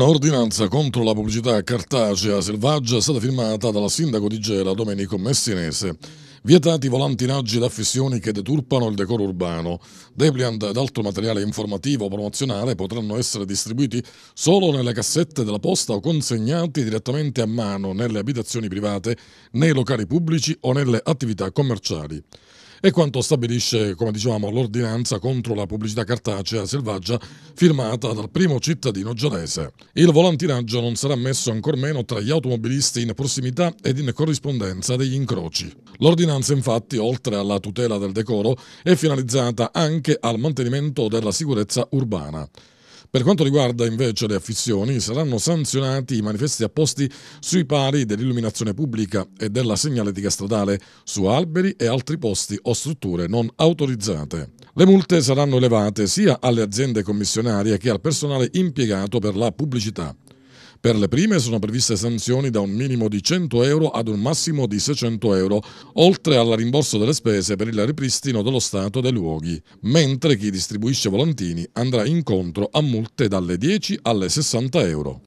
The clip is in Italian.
Una ordinanza contro la pubblicità cartacea selvaggia è stata firmata dalla sindaco di Gela, Domenico Messinese. Vietati volantinaggi da affissioni che deturpano il decoro urbano. Depliant ed altro materiale informativo o promozionale potranno essere distribuiti solo nelle cassette della posta o consegnati direttamente a mano nelle abitazioni private, nei locali pubblici o nelle attività commerciali e quanto stabilisce, come dicevamo, l'ordinanza contro la pubblicità cartacea selvaggia firmata dal primo cittadino giadese. Il volantinaggio non sarà messo ancor meno tra gli automobilisti in prossimità ed in corrispondenza degli incroci. L'ordinanza infatti, oltre alla tutela del decoro, è finalizzata anche al mantenimento della sicurezza urbana. Per quanto riguarda invece le affissioni, saranno sanzionati i manifesti apposti sui pari dell'illuminazione pubblica e della segnaletica stradale su alberi e altri posti o strutture non autorizzate. Le multe saranno elevate sia alle aziende commissionarie che al personale impiegato per la pubblicità. Per le prime sono previste sanzioni da un minimo di 100 euro ad un massimo di 600 euro, oltre al rimborso delle spese per il ripristino dello stato dei luoghi, mentre chi distribuisce volantini andrà incontro a multe dalle 10 alle 60 euro.